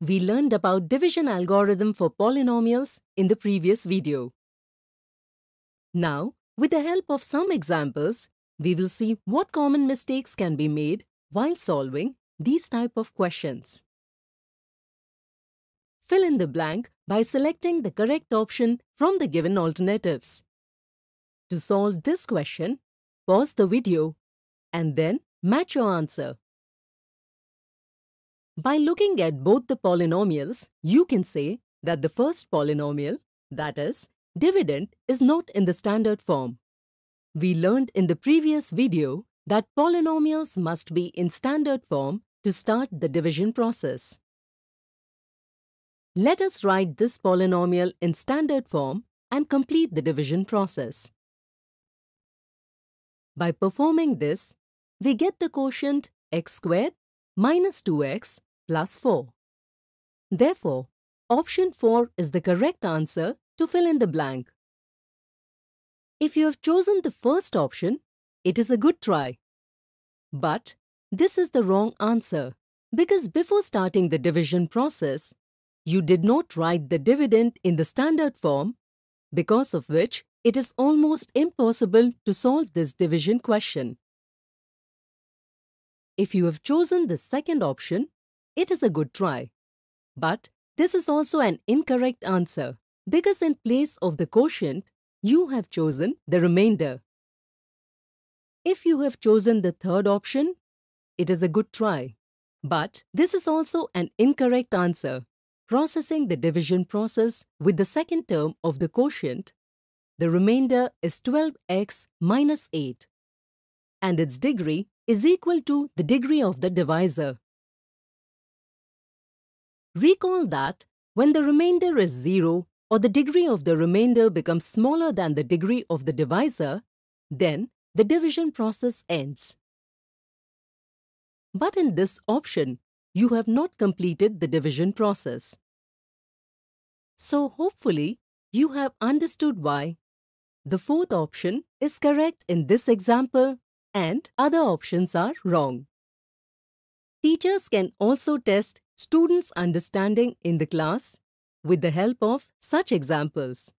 We learned about division algorithm for polynomials in the previous video. Now, with the help of some examples, we will see what common mistakes can be made while solving these type of questions. Fill in the blank by selecting the correct option from the given alternatives. To solve this question, pause the video and then Match your answer. By looking at both the polynomials, you can say that the first polynomial, that is, dividend, is not in the standard form. We learned in the previous video that polynomials must be in standard form to start the division process. Let us write this polynomial in standard form and complete the division process. By performing this, we get the quotient x squared minus 2x plus 4. Therefore, option 4 is the correct answer to fill in the blank. If you have chosen the first option, it is a good try. But this is the wrong answer because before starting the division process, you did not write the dividend in the standard form because of which it is almost impossible to solve this division question. If you have chosen the second option, it is a good try. But this is also an incorrect answer because in place of the quotient, you have chosen the remainder. If you have chosen the third option, it is a good try. But this is also an incorrect answer. Processing the division process with the second term of the quotient, the remainder is 12x minus 8 and its degree is equal to the degree of the divisor. Recall that when the remainder is 0 or the degree of the remainder becomes smaller than the degree of the divisor, then the division process ends. But in this option, you have not completed the division process. So hopefully, you have understood why the fourth option is correct in this example and other options are wrong. Teachers can also test students' understanding in the class with the help of such examples.